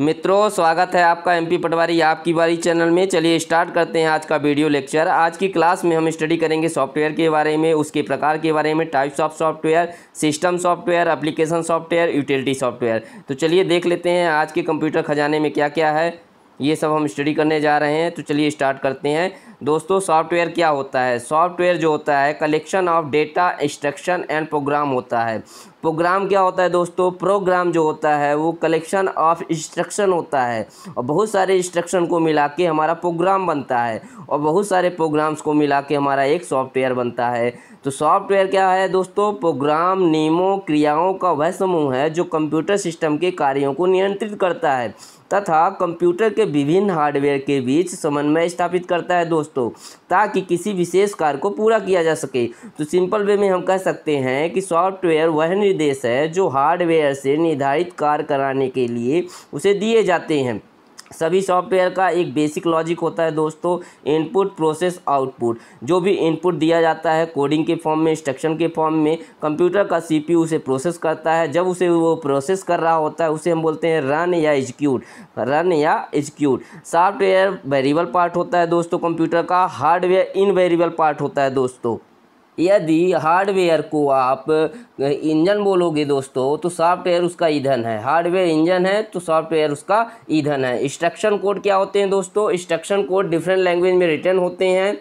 मित्रों स्वागत है आपका एमपी पटवारी आपकी बारी चैनल में चलिए स्टार्ट करते हैं आज का वीडियो लेक्चर आज की क्लास में हम स्टडी करेंगे सॉफ्टवेयर के बारे में उसके प्रकार के बारे में types of software system software application software utility software तो चलिए देख लेते हैं आज के कंप्यूटर खजाने में क्या क्या है ये सब हम स्टडी करने जा रहे हैं तो चलिए स्टार्ट करते हैं दोस्तों सॉफ्टवेयर क्या होता है सॉफ्टवेयर जो होता है collection of data instruction and program होता है प्रोग्राम क्या होता है दोस्तों प्रोग्राम जो होता है वो कलेक्शन ऑफ इंस्ट्रक्शन होता है और बहुत सारे इंस्ट्रक्शन को मिला के हमारा प्रोग्राम बनता है और बहुत सारे प्रोग्राम्स को मिला के हमारा एक सॉफ्टवेयर बनता है तो सॉफ्टवेयर क्या है दोस्तों प्रोग्राम नियमों क्रियाओं का वह समूह है जो कंप्यूटर सिस्टम के कार्यों को नियंत्रित करता है तथा कंप्यूटर के विभिन्न हार्डवेयर के बीच समन्वय स्थापित करता है दोस्तों ताकि किसी विशेष कार्य को पूरा किया जा सके तो सिंपल वे में हम कह सकते हैं कि सॉफ्टवेयर वह निर्देश है जो हार्डवेयर से निर्धारित कार्य कराने के लिए उसे दिए जाते हैं सभी सॉफ्टवेयर का एक बेसिक लॉजिक होता है दोस्तों इनपुट प्रोसेस आउटपुट जो भी इनपुट दिया जाता है कोडिंग के फॉर्म में इंस्ट्रक्शन के फॉर्म में कंप्यूटर का सीपीयू उसे प्रोसेस करता है जब उसे वो प्रोसेस कर रहा होता है उसे हम बोलते हैं रन या एजक्यूट रन या एजक्यूट सॉफ्टवेयर वेरिएबल पार्ट होता है दोस्तों कंप्यूटर का हार्डवेयर इन पार्ट होता है दोस्तों यदि हार्डवेयर को आप इंजन बोलोगे दोस्तों तो सॉफ्टवेयर उसका ईंधन है हार्डवेयर इंजन है तो सॉफ्टवेयर उसका ईंधन है इंस्ट्रक्शन कोड क्या होते हैं दोस्तों इंस्ट्रक्शन कोड डिफरेंट लैंग्वेज में रिटर्न होते हैं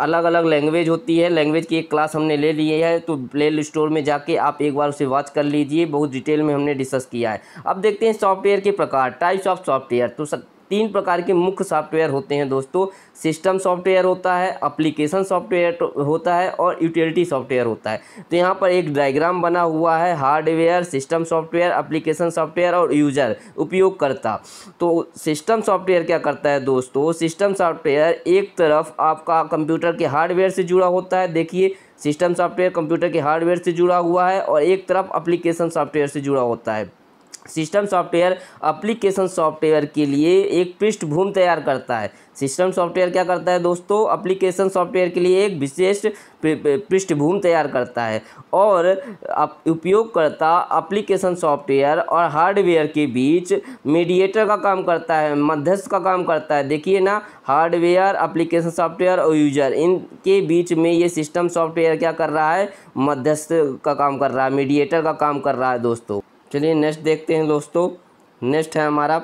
अलग अलग लैंग्वेज होती है लैंग्वेज की एक क्लास हमने ले ली है तो प्ले स्टोर में जाके आप एक बार उसे वॉच कर लीजिए बहुत डिटेल में हमने डिस्कस किया है अब देखते हैं सॉफ्टवेयर के प्रकार टाइप्स ऑफ सॉफ्टवेयर तो सब तीन प्रकार के मुख्य सॉफ्टवेयर होते हैं दोस्तों सिस्टम सॉफ्टवेयर होता है अप्लीकेशन सॉफ्टवेयर होता है और यूटिलिटी सॉफ्टवेयर होता है तो यहाँ पर एक डायग्राम बना हुआ है hardware system software application software और यूजर उपयोगकर्ता तो सिस्टम सॉफ्टवेयर क्या करता है दोस्तों सिस्टम सॉफ्टवेयर एक तरफ आपका कंप्यूटर के हार्डवेयर से जुड़ा होता है देखिए सिस्टम सॉफ्टवेयर कंप्यूटर के हार्डवेयर से जुड़ा हुआ है और एक तरफ अप्लीकेशन सॉफ्टवेयर से जुड़ा होता है सिस्टम सॉफ्टवेयर अप्लीकेशन सॉफ्टवेयर के लिए एक पृष्ठभूमि तैयार करता है सिस्टम सॉफ्टवेयर क्या करता है दोस्तों अप्लीकेशन सॉफ्टवेयर के लिए एक विशेष पृष्ठभूमि तैयार करता है और उपयोगकर्ता अप्लीकेशन सॉफ्टवेयर और हार्डवेयर के बीच मीडिएटर का काम करता है मध्यस्थ का काम करता है देखिए ना हार्डवेयर अप्लीकेशन सॉफ्टवेयर और यूजर इनके बीच में ये सिस्टम सॉफ्टवेयर क्या कर रहा है मध्यस्थ का काम कर रहा है मीडिएटर का काम कर रहा है दोस्तों चलिए नेक्स्ट देखते हैं दोस्तों नेक्स्ट है हमारा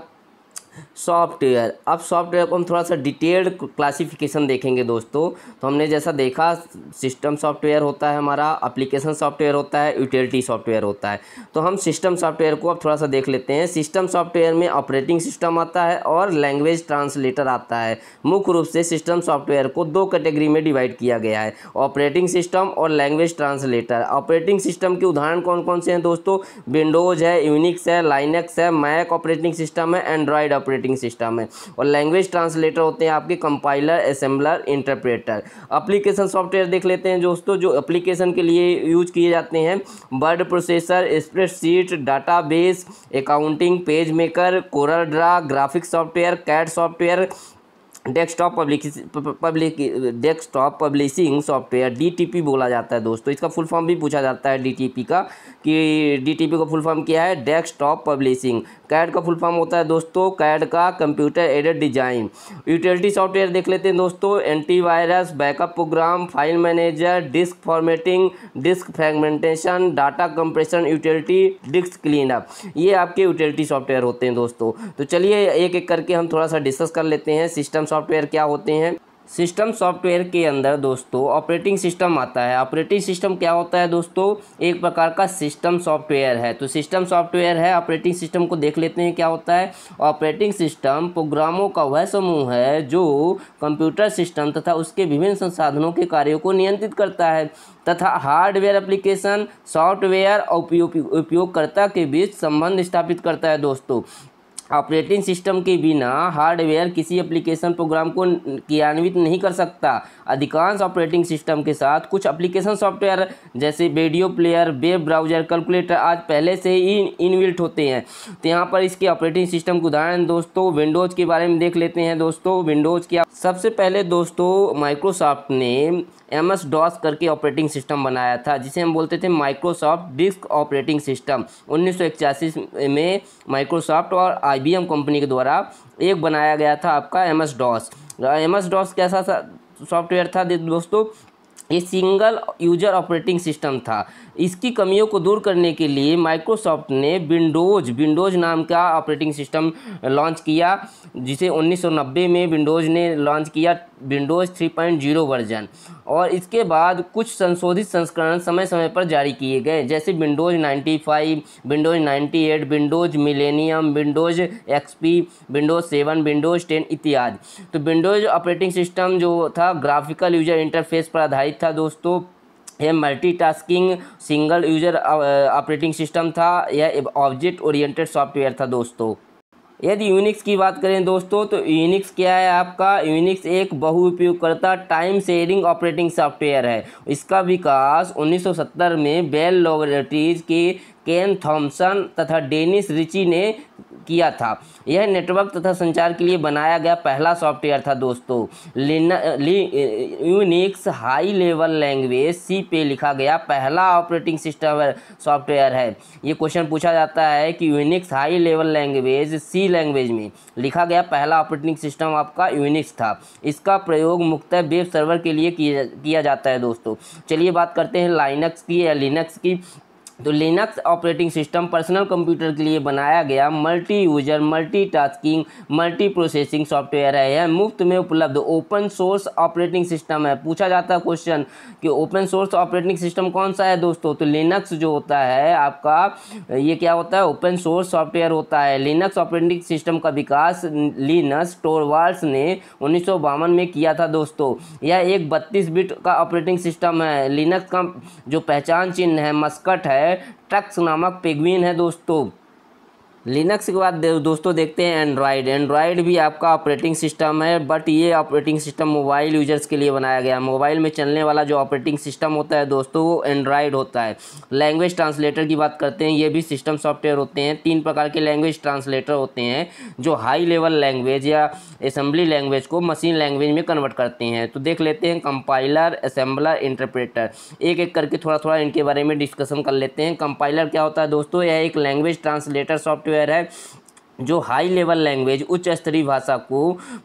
सॉफ्टवेयर अब सॉफ्टवेयर को हम थोड़ा सा डिटेल्ड क्लासिफिकेशन देखेंगे दोस्तों तो हमने जैसा देखा सिस्टम सॉफ्टवेयर होता है हमारा अप्लीकेशन सॉफ्टवेयर होता है यूटिलिटी सॉफ्टवेयर होता है तो हम सिस्टम सॉफ्टवेयर को अब थोड़ा सा देख लेते हैं सिस्टम सॉफ्टवेयर में ऑपरेटिंग सिस्टम आता है और लैंग्वेज ट्रांसलेटर आता है मुख्य रूप से सिस्टम सॉफ्टवेयर को दो कैटेगरी में डिवाइड किया गया है ऑपरेटिंग सिस्टम और लैंग्वेज ट्रांसलेटर ऑपरेटिंग सिस्टम के उदाहरण कौन कौन से हैं दोस्तों विंडोज़ है यूनिक्स है लाइनक्स है मैक ऑपरेटिंग सिस्टम है एंड्रॉयड ऑपरेटिंग सिस्टम है और लैंग्वेज ट्रांसलेटर होते हैं आपके compiler assembler interpreter application software देख लेते हैं दोस्तों जो अप्लीकेशन के लिए यूज किए जाते हैं word processor spreadsheet database accounting PageMaker Corel Draw graphic software CAD software desktop public public desktop publishing software DTP बोला जाता है दोस्तों इसका फुल फॉर्म भी पूछा जाता है डीटीपी का कि डीटीपी का फुल फॉर्म क्या है डेस्कटॉप पब्लिशिंग कैड का फुल फॉर्म होता है दोस्तों कैड का computer aided design utility software देख लेते हैं दोस्तों antivirus backup program file manager disk formatting disk fragmentation data compression utility disk cleanup ये आपके यूटिलिटी सॉफ्टवेयर होते हैं दोस्तों तो चलिए एक एक करके हम थोड़ा सा डिस्कस कर लेते हैं सिस्टम सॉफ्टवेयर क्या होते हैं सिस्टम सॉफ्टवेयर के अंदर दोस्तों ऑपरेटिंग सिस्टम आता है ऑपरेटिंग सिस्टम क्या होता है दोस्तों एक प्रकार का सिस्टम सॉफ्टवेयर है तो सिस्टम सॉफ्टवेयर है ऑपरेटिंग सिस्टम को देख लेते हैं क्या होता है ऑपरेटिंग सिस्टम प्रोग्रामों का वह समूह है जो कंप्यूटर सिस्टम तथा उसके विभिन्न संसाधनों के कार्यों को नियंत्रित करता है तथा हार्डवेयर एप्लीकेशन सॉफ्टवेयर और उपयोगकर्ता के बीच संबंध स्थापित करता है दोस्तों ऑपरेटिंग सिस्टम के बिना हार्डवेयर किसी एप्लीकेशन प्रोग्राम को क्रियान्वित नहीं कर सकता अधिकांश ऑपरेटिंग सिस्टम के साथ कुछ एप्लीकेशन सॉफ्टवेयर जैसे video player web browser calculator आज पहले से ही इनविल्ट होते हैं तो यहाँ पर इसके ऑपरेटिंग सिस्टम के उदाहरण दोस्तों विंडोज़ के बारे में देख लेते हैं दोस्तों विंडोज़ के सबसे पहले दोस्तों माइक्रोसॉफ्ट ने एम एस डॉस करके ऑपरेटिंग सिस्टम बनाया था जिसे हम बोलते थे माइक्रोसॉफ्ट डिस्क ऑपरेटिंग सिस्टम उन्नीस में माइक्रोसॉफ्ट और आई कंपनी के द्वारा एक बनाया गया था आपका M S DOS M S DOS कैसा सॉफ्टवेयर था दोस्तों ये सिंगल यूजर ऑपरेटिंग सिस्टम था इसकी कमियों को दूर करने के लिए माइक्रोसॉफ्ट ने विंडोज़ विंडोज़ नाम का ऑपरेटिंग सिस्टम लॉन्च किया जिसे 1990 में विंडोज़ ने लॉन्च किया विंडोज़ 3.0 वर्जन और इसके बाद कुछ संशोधित संस्करण समय समय पर जारी किए गए जैसे Windows 95, Windows eight Windows Millennium Windows XP Windows 7, Windows 10 इत्यादि तो विंडोज़ ऑपरेटिंग सिस्टम जो था ग्राफिकल यूजर इंटरफेस पर आधारित था दोस्तों यह multitasking single user operating system था यह ऑब्जेक्ट ओरिएंटेड सॉफ्टवेयर था दोस्तों यदि यूनिक्स की बात करें दोस्तों तो यूनिक्स क्या है आपका यूनिक्स एक बहु उपयोगकर्ता टाइम शेयरिंग ऑपरेटिंग सॉफ्टवेयर है इसका विकास 1970 में बेल लेबोरेटरीज के केन थॉमसन तथा डेनिस रिची ने किया था यह नेटवर्क तथा संचार के लिए बनाया गया पहला सॉफ्टवेयर था दोस्तों Unix high level language C पे लिखा गया पहला ऑपरेटिंग सिस्टम सॉफ्टवेयर है ये क्वेश्चन पूछा जाता है कि Unix high level language C language में लिखा गया पहला ऑपरेटिंग सिस्टम आपका यूनिक्स था इसका प्रयोग मुख्त वेब सर्वर के लिए किया जाता है दोस्तों चलिए बात करते हैं लाइनक्स की या लिनक्स की तो Linux operating system personal computer के लिए बनाया गया multi user multi tasking multi processing software है यह मुफ्त में उपलब्ध ओपन सोर्स ऑपरेटिंग सिस्टम है पूछा जाता है क्वेश्चन कि ओपन सोर्स ऑपरेटिंग सिस्टम कौन सा है दोस्तों तो लिनक्स जो होता है आपका ये क्या होता है ओपन सोर्स सॉफ्टवेयर होता है लिनक्स ऑपरेटिंग सिस्टम का विकास लिनस टोरवाल्स ने उन्नीस में किया था दोस्तों यह एक बत्तीस बिट का ऑपरेटिंग सिस्टम है लिनक्स का जो पहचान चिन्ह है मस्कट है है ट्रक्स नामक पेगविन है दोस्तों लिनक्स के बाद दोस्तों देखते हैं एंड्रॉयड एंड्रॉयड भी आपका ऑपरेटिंग सिस्टम है बट ये ऑपरेटिंग सिस्टम मोबाइल यूजर्स के लिए बनाया गया है मोबाइल में चलने वाला जो ऑपरेटिंग सिस्टम होता है दोस्तों वो एंड्रॉयड होता है लैंग्वेज ट्रांसलेटर की बात करते हैं ये भी सिस्टम सॉफ्टवेयर होते हैं तीन प्रकार के लैंग्वेज ट्रांसलेटर होते हैं जो हाई लेवल लैंग्वेज या असम्बली लैंग्वेज को मशीन लैंग्वेज में कन्वर्ट करते हैं तो देख लेते हैं कंपाइलर असम्बलर इंटरप्रेटर एक एक करके थोड़ा थोड़ा इनके बारे में डिस्कशन कर लेते हैं कंपाइलर क्या होता है दोस्तों यह एक लैंग्वेज ट्रांसलेटर सॉफ्टवेयर प्लेयर है जो हाई लेवल लैंग्वेज उच्च स्तरीय भाषा को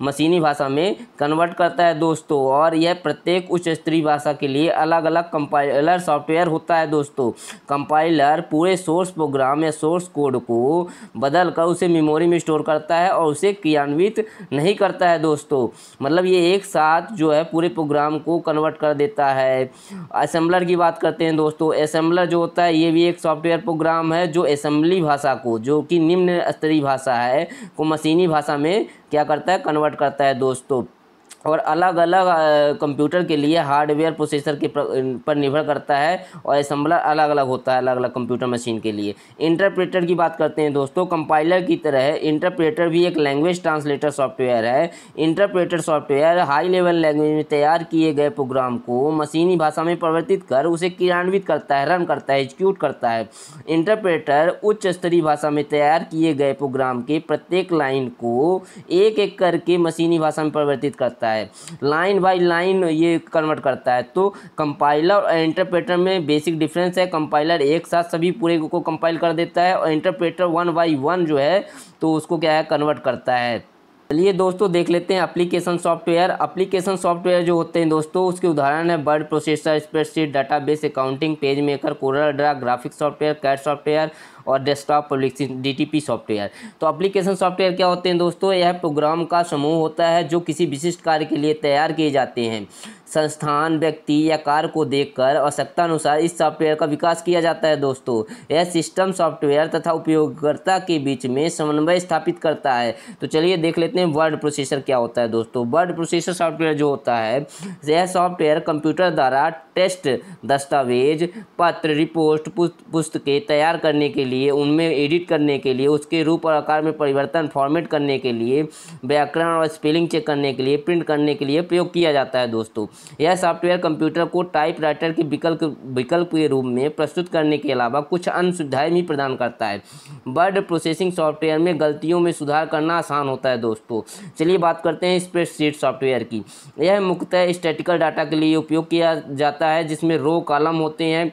मशीनी भाषा में कन्वर्ट करता है दोस्तों और यह प्रत्येक उच्च स्तरीय भाषा के लिए अलग अलग कंपाइलर सॉफ्टवेयर होता है दोस्तों कंपाइलर पूरे सोर्स प्रोग्राम या सोर्स कोड को बदल कर उसे मेमोरी में स्टोर करता है और उसे क्रियान्वित नहीं करता है दोस्तों मतलब ये एक साथ जो है पूरे प्रोग्राम को कन्वर्ट कर देता है असेंबलर की बात करते हैं दोस्तों असेंबलर जो होता है ये भी एक सॉफ्टवेयर प्रोग्राम है जो असेंबली भाषा को जो कि निम्न स्तरीय भाषा भाषा है को मशीनी भाषा में क्या करता है कन्वर्ट करता है दोस्तों और अलग अलग कंप्यूटर के लिए हार्डवेयर प्रोसेसर के पर निर्भर करता है और असम्बलर अलग अलग होता है अलग अलग कंप्यूटर मशीन के लिए इंटरप्रेटर की बात करते हैं दोस्तों कंपाइलर की तरह है इंटरप्रेटर भी एक लैंग्वेज ट्रांसलेटर सॉफ्टवेयर है interpreter software high level language में तैयार किए गए प्रोग्राम को मशीनी भाषा में परिवर्तित कर उसे क्रियान्वित करता है रन करता है एग्जीक्यूट करता है इंटरप्रेटर उच्च स्तरीय भाषा में तैयार किए गए प्रोग्राम के प्रत्येक लाइन को एक एक करके मशीनी भाषा में परिवर्तित करता है है लाइन बाई लाइन ये कन्वर्ट करता है तो कंपाइलर और इंटरप्रेटर में बेसिक डिफरेंस है कंपाइलर एक साथ सभी पूरे को कंपाइल कर देता है और इंटरप्रेटर वन बाई वन जो है तो उसको क्या है कन्वर्ट करता है चलिए दोस्तों देख लेते हैं एप्लीकेशन सॉफ्टवेयर एप्लीकेशन सॉफ्टवेयर जो होते हैं दोस्तों उसके उदाहरण है word processor spreadsheet database accounting PageMaker Corel Draw graphic software CAD software और डेस्कटॉप पब्लिकिंग डीटीपी सॉफ्टवेयर तो एप्लीकेशन सॉफ्टवेयर क्या होते हैं दोस्तों यह प्रोग्राम का समूह होता है जो किसी विशिष्ट कार्य के लिए तैयार किए जाते हैं संस्थान व्यक्ति या कार्य को देखकर आवश्यकता अनुसार इस सॉफ्टवेयर का विकास किया जाता है दोस्तों यह सिस्टम सॉफ्टवेयर तथा उपयोगकर्ता के बीच में समन्वय स्थापित करता है तो चलिए देख लेते हैं वर्ड प्रोसेसर क्या होता है दोस्तों वर्ड प्रोसेसर सॉफ्टवेयर जो होता है यह सॉफ्टवेयर कंप्यूटर द्वारा टेस्ट दस्तावेज पत्र रिपोर्ट पुस्तकें तैयार करने के लिए उनमें एडिट करने के लिए उसके रूप और आकार में परिवर्तन फॉर्मेट करने के लिए व्याकरण और स्पेलिंग चेक करने के लिए प्रिंट करने के लिए प्रयोग किया जाता है दोस्तों यह सॉफ्टवेयर कंप्यूटर को टाइप राइटर के विकल्प विकल्प के रूप में प्रस्तुत करने के अलावा कुछ अन्य सुविधाएँ भी प्रदान करता है वर्ड प्रोसेसिंग सॉफ्टवेयर में गलतियों में सुधार करना आसान होता है दोस्तों चलिए बात करते हैं स्प्रेडशीट सॉफ्टवेयर की यह मुख्यतः स्टेटिकल डाटा के लिए उपयोग किया जाता है होता है जिसमें रो कॉलम होते हैं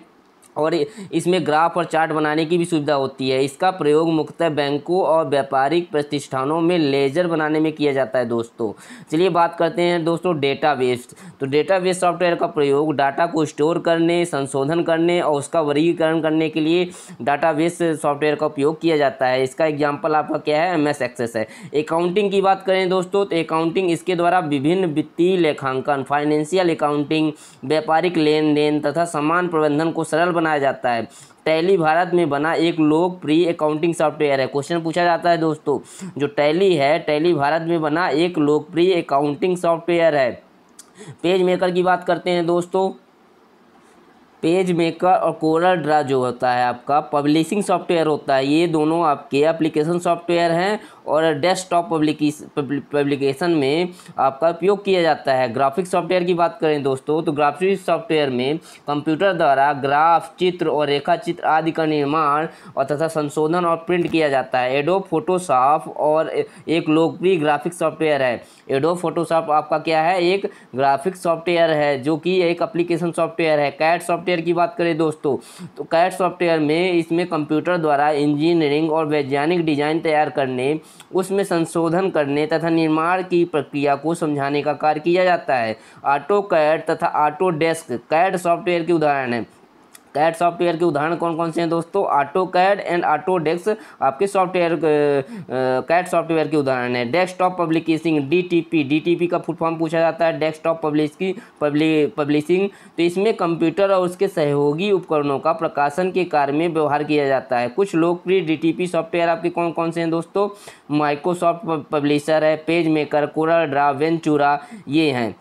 और इसमें ग्राफ और चार्ट बनाने की भी सुविधा होती है इसका प्रयोग मुख्यतः बैंकों और व्यापारिक प्रतिष्ठानों में लेजर बनाने में किया जाता है दोस्तों चलिए बात करते हैं दोस्तों डेटाबेस तो बेस सॉफ्टवेयर का प्रयोग डाटा को स्टोर करने संशोधन करने और उसका वर्गीकरण करने के लिए बेस सॉफ्टवेयर का उपयोग किया जाता है इसका एग्जाम्पल आपका क्या है एम एस एक्सेस है अकाउंटिंग की बात करें दोस्तों तो अकाउंटिंग इसके द्वारा विभिन्न वित्तीय लेखांकन फाइनेंशियल अकाउंटिंग व्यापारिक लेन देन तथा समान प्रबंधन को सरल बनाया जाता है टैली भारत में बना एक लोकप्रिय अकाउंटिंग सॉफ्टवेयर है क्वेश्चन पूछा जाता है दोस्तों जो टैली है टैली भारत में बना एक लोकप्रिय अकाउंटिंग सॉफ्टवेयर है पेज मेकर की बात करते हैं दोस्तों पेज मेकर और कोरल ड्रा जो होता है आपका पब्लिशिंग सॉफ्टवेयर होता है ये दोनों आपके एप्लीकेशन सॉफ्टवेयर हैं और डेस्कटॉप पब्लिकेशन में आपका उपयोग किया जाता है ग्राफिक सॉफ्टवेयर की बात करें दोस्तों तो ग्राफिक सॉफ्टवेयर में कंप्यूटर द्वारा ग्राफ चित्र और रेखा चित्र आदि का निर्माण और तथा संशोधन और प्रिंट किया जाता है एडो फोटोशॉप और एक लोकप्रिय ग्राफिक सॉफ्टवेयर है एडो फोटोशॉप आपका क्या है एक ग्राफिक सॉफ्टवेयर है जो कि एक अप्लीकेशन सॉफ्टवेयर है कैट सॉफ्टवेयर की बात करें दोस्तों तो कैट सॉफ्टवेयर में इसमें कंप्यूटर द्वारा इंजीनियरिंग और वैज्ञानिक डिजाइन तैयार करने उसमें संशोधन करने तथा निर्माण की प्रक्रिया को समझाने का कार्य किया जाता है ऑटो कैड तथा ऑटो डेस्क कैड सॉफ्टवेयर के उदाहरण हैं कैड सॉफ्टवेयर के उदाहरण कौन कौन से हैं दोस्तों AutoCAD and Autodesk आपके सॉफ्टवेयर कैड सॉफ्टवेयर के उदाहरण है डेस्कटॉप पब्लिकेशिंग डीटीपी डीटीपी का फुल फॉर्म पूछा जाता है डेस्कटॉप पब्लिश की पब्लिशिंग तो इसमें कंप्यूटर और उसके सहयोगी उपकरणों का प्रकाशन के कार्य में व्यवहार किया जाता है कुछ लोकप्रिय पी सॉफ्टवेयर आपके कौन कौन से हैं दोस्तों माइक्रोसॉफ्ट पब्लिशर है PageMaker Corel Draw Ventura ये हैं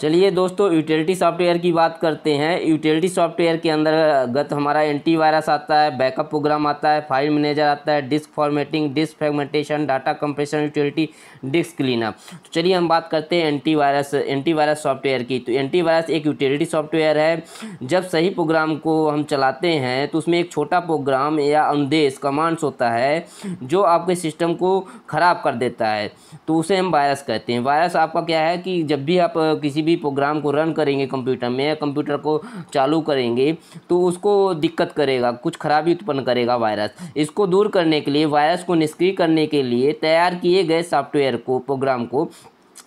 चलिए दोस्तों यूटिलिटी सॉफ्टवेयर की बात करते हैं यूटिलिटी सॉफ्टवेयर के अंदर गत हमारा एंटीवायरस आता है बैकअप प्रोग्राम आता है फाइल मैनेजर आता है disk formatting disk fragmentation data compression utility disk cleanup तो चलिए हम बात करते हैं एंटीवायरस एंटीवायरस सॉफ्टवेयर की तो एंटीवायरस एक यूटिलिटी सॉफ्टवेयर है जब सही प्रोग्राम को हम चलाते हैं तो उसमें एक छोटा प्रोग्राम या अनुदेश कमांड्स होता है जो आपके सिस्टम को ख़राब कर देता है तो उसे हम वायरस कहते हैं वायरस आपका क्या है कि जब भी आप किसी भी भी प्रोग्राम को रन करेंगे कंप्यूटर में या कंप्यूटर को चालू करेंगे तो उसको दिक्कत करेगा कुछ खराबी उत्पन्न करेगा वायरस इसको दूर करने के लिए वायरस को निष्क्रिय करने के लिए तैयार किए गए सॉफ्टवेयर को प्रोग्राम को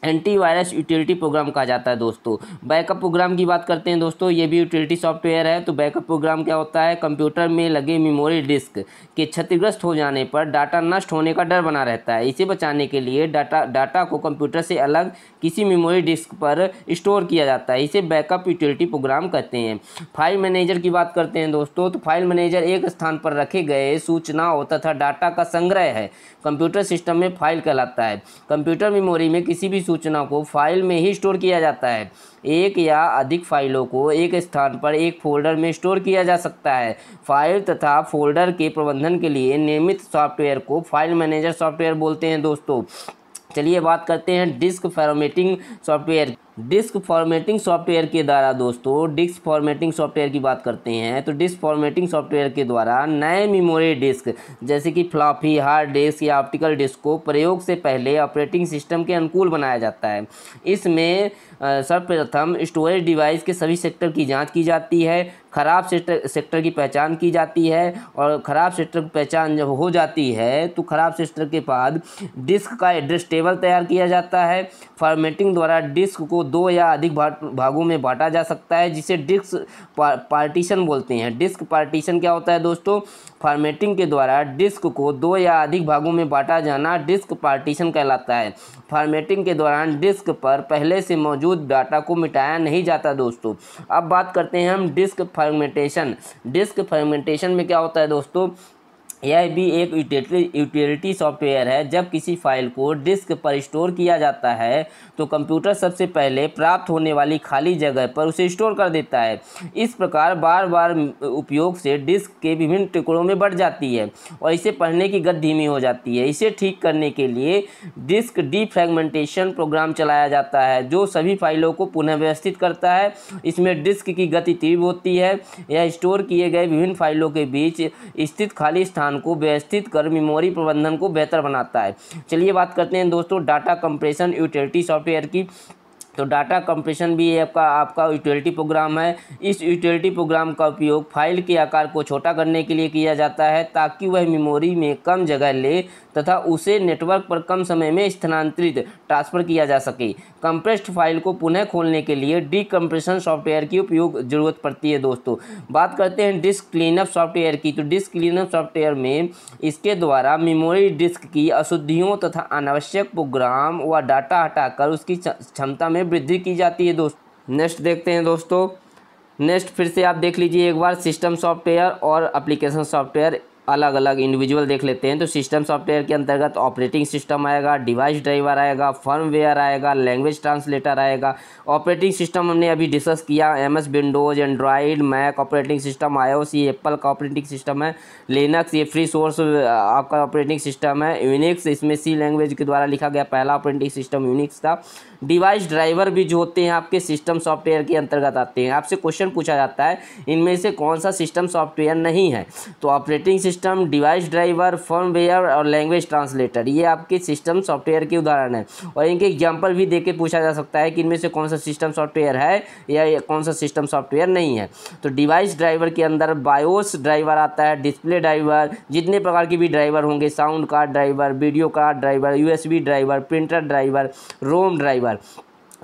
एंटीवायरस यूटिलिटी प्रोग्राम कहा जाता है दोस्तों बैकअप प्रोग्राम की बात करते हैं दोस्तों ये भी यूटिलिटी सॉफ्टवेयर है तो बैकअप प्रोग्राम क्या होता है कंप्यूटर में लगे मेमोरी डिस्क के क्षतिग्रस्त हो जाने पर डाटा नष्ट होने का डर बना रहता है इसे बचाने के लिए डाटा डाटा को कंप्यूटर से अलग किसी मेमोरी डिस्क पर स्टोर किया जाता है इसे बैकअप यूटिलिटी प्रोग्राम कहते हैं फाइल मैनेजर की बात करते हैं दोस्तों तो फाइल मैनेजर एक स्थान पर रखे गए सूचनाओं तथा डाटा का संग्रह है कंप्यूटर सिस्टम में फाइल कहलाता है कंप्यूटर मेमोरी में किसी भी सूचना को फाइल में ही स्टोर किया जाता है एक या अधिक फाइलों को एक स्थान पर एक फोल्डर में स्टोर किया जा सकता है फाइल तथा फोल्डर के प्रबंधन के लिए नियमित सॉफ्टवेयर को फाइल मैनेजर सॉफ्टवेयर बोलते हैं दोस्तों चलिए बात करते हैं disk formatting software disk formatting software के द्वारा दोस्तों डिस्क फॉर्मेटिंग सॉफ्टवेयर की बात करते हैं तो डिस्क फॉर्मेटिंग सॉफ्टवेयर के द्वारा नए मेमोरी डिस्क जैसे कि फ्लॉपी हार्ड डिस्क या ऑप्टिकल डिस्क को प्रयोग से पहले ऑपरेटिंग सिस्टम के अनुकूल बनाया जाता है इसमें सर्वप्रथम स्टोरेज डिवाइस के सभी सेक्टर की जाँच की जाती है ख़राब सेक्टर सेक्टर की पहचान की जाती है और ख़राब सेक्टर की पहचान जब हो जाती है तो ख़राब सेक्टर के बाद डिस्क का एड्रेस टेबल तैयार किया जाता है फॉर्मेटिंग द्वारा डिस्क को दो या अधिक भागों में बांटा जा सकता है जिसे डिस्क पार्टीशन बोलते हैं डिस्क पार्टीशन क्या होता है दोस्तों फॉर्मेटिंग के द्वारा डिस्क को दो या अधिक भागों में बांटा जाना डिस्क पार्टीशन कहलाता है फॉर्मेटिंग के दौरान डिस्क पर पहले से मौजूद डाटा को मिटाया नहीं जाता दोस्तों अब बात करते हैं हम डिस्क फॉर्मेटेशन डिस्क फॉर्मेटेशन में क्या होता है दोस्तों यह भी एक यूटिलिटी सॉफ्टवेयर है जब किसी फाइल को डिस्क पर स्टोर किया जाता है तो कंप्यूटर सबसे पहले प्राप्त होने वाली खाली जगह पर उसे स्टोर कर देता है इस प्रकार बार बार उपयोग से डिस्क के विभिन्न टुकड़ों में बढ़ जाती है और इसे पढ़ने की गति धीमी हो जाती है इसे ठीक करने के लिए डिस्क डीफ्रेगमेंटेशन प्रोग्राम चलाया जाता है जो सभी फाइलों को पुनः व्यवस्थित करता है इसमें डिस्क की गति तीव्र होती है यह स्टोर किए गए विभिन्न फाइलों के बीच स्थित खाली स्थान संसाधन को व्यवस्थित कर मेमोरी प्रबंधन को बेहतर बनाता है चलिए बात करते हैं दोस्तों डाटा कंप्रेशन यूटिलिटी सॉफ्टवेयर की तो डाटा कंप्रेशन भी आपका आपका यूटिलिटी प्रोग्राम है इस यूटिलिटी प्रोग्राम का उपयोग फाइल के आकार को छोटा करने के लिए किया जाता है ताकि वह मेमोरी में कम जगह ले तथा उसे नेटवर्क पर कम समय में स्थानांतरित ट्रांसफ़र किया जा सके कंप्रेस्ड फाइल को पुनः खोलने के लिए डी सॉफ्टवेयर की उपयोग ज़रूरत पड़ती है दोस्तों बात करते हैं डिस्क क्लीनअप सॉफ्टवेयर की तो डिस्क क्लीनअप सॉफ्टवेयर में इसके द्वारा मेमोरी डिस्क की अशुद्धियों तथा अनावश्यक प्रोग्राम व डाटा हटाकर उसकी क्षमता में में वृद्धि की जाती है दोस्त नेक्स्ट देखते हैं दोस्तों नेक्स्ट फिर से आप देख लीजिए एक बार सिस्टम सॉफ्टवेयर और एप्लीकेशन सॉफ्टवेयर अलग अलग इंडिविजुअल देख लेते हैं तो सिस्टम सॉफ्टवेयर के अंतर्गत ऑपरेटिंग सिस्टम आएगा डिवाइस ड्राइवर आएगा फर्मवेयर आएगा लैंग्वेज ट्रांसलेटर आएगा ऑपरेटिंग सिस्टम हमने अभी डिस्कस किया M S Windows Android Mac operating system I O S Apple का ऑपरेटिंग सिस्टम है लिनक्स ये फ्री सोर्स आपका ऑपरेटिंग सिस्टम है यूनिक्स इसमें सी लैंग्वेज के द्वारा लिखा गया पहला ऑपरेटिंग सिस्टम यूनिक्स था डिवाइस ड्राइवर भी जो होते हैं आपके सिस्टम सॉफ्टवेयर के अंतर्गत आते हैं आपसे क्वेश्चन पूछा जाता है इनमें से कौन सा सिस्टम सॉफ्टवेयर नहीं है तो operating system device driver ware और लैंग्वेज ट्रांसलेटर ये आपके सिस्टम सॉफ्टवेयर के उदाहरण है और इनके एग्जाम्पल भी दे के पूछा जा सकता है कि इनमें से कौन सा सिस्टम सॉफ्टवेयर है या कौन सा सिस्टम सॉफ्टवेयर नहीं है तो डिवाइस ड्राइवर के अंदर बायोस ड्राइवर आता है डिस्प्ले ड्राइवर जितने प्रकार के भी ड्राइवर होंगे sound card driver video card driver USB driver printer driver ROM driver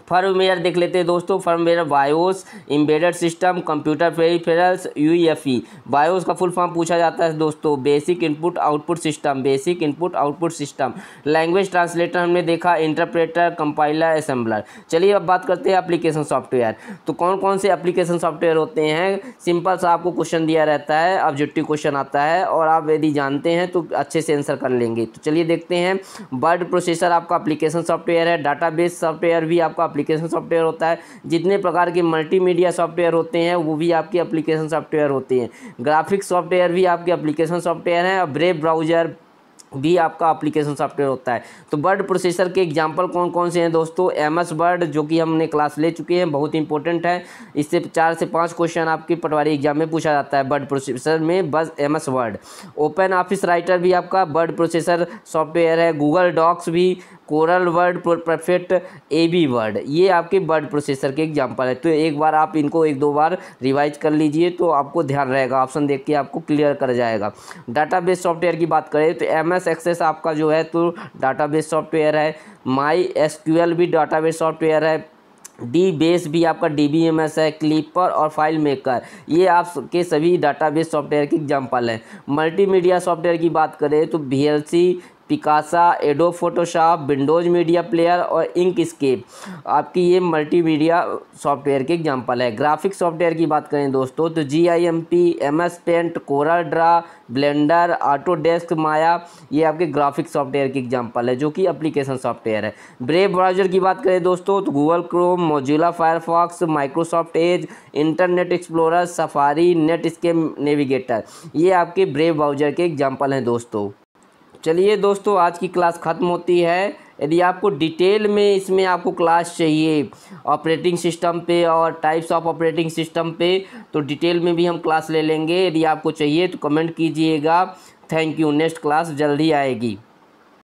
firmware देख लेते हैं दोस्तों firmware BIOS embedded system computer peripherals UEFI BIOS का फुल फॉर्म पूछा जाता है दोस्तों basic input output system basic input output system language translator हमने देखा इंटरप्रेटर कंपाइलर असेंबलर चलिए अब बात करते हैं अप्लीकेशन सॉफ्टवेयर तो कौन कौन से अप्लीकेशन सॉफ्टवेयर होते हैं सिंपल सा आपको क्वेश्चन दिया रहता है ऑब्जेक्टिव क्वेश्चन आता है और आप यदि जानते हैं तो अच्छे से आंसर कर लेंगे तो चलिए देखते हैं वर्ड प्रोसेसर आपका अप्लीकेशन सॉफ्टवेयर है डाटाबेस सॉफ्टवेयर भी आपका एप्लीकेशन सॉफ्टवेयर होता है जितने प्रकार के मल्टीमीडिया सॉफ्टवेयर होते हैं वो भी आपके एप्लीकेशन सॉफ्टवेयर होते हैं ग्राफिक्स सॉफ्टवेयर भी आपके एप्लीकेशन सॉफ्टवेयर हैं और ब्रेव ब्राउज़र भी आपका एप्लीकेशन सॉफ्टवेयर होता है तो वर्ड प्रोसेसर के एग्जांपल कौन कौन से हैं दोस्तों एम एस वर्ड जो कि हमने क्लास ले चुके हैं बहुत इंपॉर्टेंट है इससे चार से पाँच क्वेश्चन आपके पटवारी एग्जाम में पूछा जाता है वर्ड प्रोसेसर में बस M S Word Open Office Writer भी आपका वर्ड प्रोसेसर सॉफ्टवेयर है गूगल डॉक्स भी Corel WordPerfect AbiWord ये आपके वर्ड प्रोसेसर के एग्जाम्पल है तो एक बार आप इनको एक दो बार रिवाइज कर लीजिए तो आपको ध्यान रहेगा ऑप्शन देख के आपको क्लियर कर जाएगा डाटाबेस सॉफ्टवेयर की बात करें तो एम एस एक्सेस आपका जो है तो डाटाबेस सॉफ्टवेयर है माई एस क्यू एल भी डाटाबेस सॉफ्टवेयर है डी बेस भी आपका डी बी एम एस है क्लिपर और फाइल मेकर ये आपके सभी डाटाबेस सॉफ्टवेयर के एग्जाम्पल हैं मल्टीमीडिया सॉफ्टवेयर की बात करें तो V L C Picasa Adobe Photoshop Windows Media Player और इंक स्केप आपकी ये मल्टीमीडिया सॉफ्टवेयर के एग्जांपल है ग्राफिक सॉफ्टवेयर की बात करें दोस्तों तो G I M P M S Paint Corel Draw Blender desk Maya ये आपके ग्राफिक सॉफ्टवेयर की एग्जांपल है जो कि अप्लीकेशन सॉफ्टवेयर है ब्रेव ब्राउजर की बात करें दोस्तों तो Google Chrome Mozilla Firefox Microsoft Edge Internet Explorer Safari Net Navigator ये आपके ब्रेव ब्राउजर के एग्जाम्पल हैं दोस्तों चलिए दोस्तों आज की क्लास ख़त्म होती है यदि आपको डिटेल में इसमें आपको क्लास चाहिए ऑपरेटिंग सिस्टम पे और टाइप्स ऑफ ऑपरेटिंग सिस्टम पे तो डिटेल में भी हम क्लास ले लेंगे यदि आपको चाहिए तो कमेंट कीजिएगा थैंक यू नेक्स्ट क्लास जल्दी आएगी